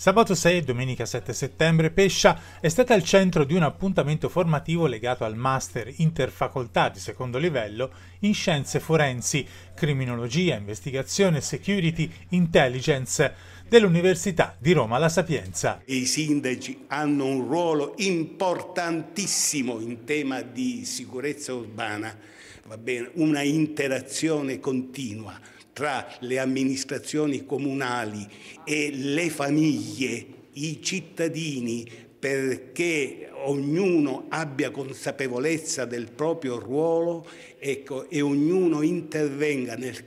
Sabato 6 e domenica 7 settembre Pescia è stata al centro di un appuntamento formativo legato al Master Interfacoltà di secondo livello in Scienze Forensi, Criminologia, Investigazione, Security, Intelligence, dell'Università di Roma La Sapienza. I sindaci hanno un ruolo importantissimo in tema di sicurezza urbana, bene, una interazione continua tra le amministrazioni comunali e le famiglie, i cittadini, perché ognuno abbia consapevolezza del proprio ruolo ecco, e ognuno intervenga nel,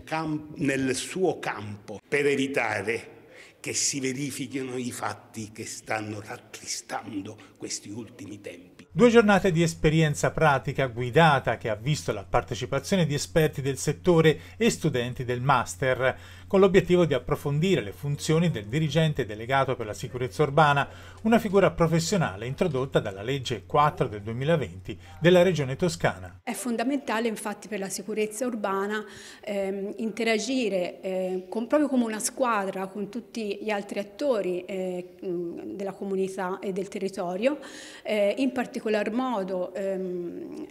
nel suo campo per evitare che si verifichino i fatti che stanno rattristando questi ultimi tempi. Due giornate di esperienza pratica guidata che ha visto la partecipazione di esperti del settore e studenti del master, con l'obiettivo di approfondire le funzioni del dirigente delegato per la sicurezza urbana, una figura professionale introdotta dalla legge 4 del 2020 della Regione Toscana. È fondamentale infatti per la sicurezza urbana eh, interagire eh, con, proprio come una squadra con tutti gli altri attori eh, della comunità e del territorio, eh, in particolare particolar modo ehm,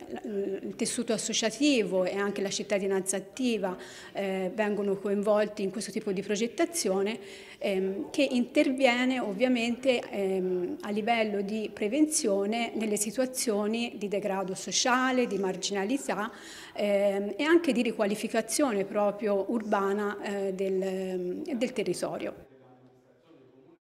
il tessuto associativo e anche la cittadinanza attiva eh, vengono coinvolti in questo tipo di progettazione ehm, che interviene ovviamente ehm, a livello di prevenzione nelle situazioni di degrado sociale, di marginalità ehm, e anche di riqualificazione proprio urbana eh, del, del territorio.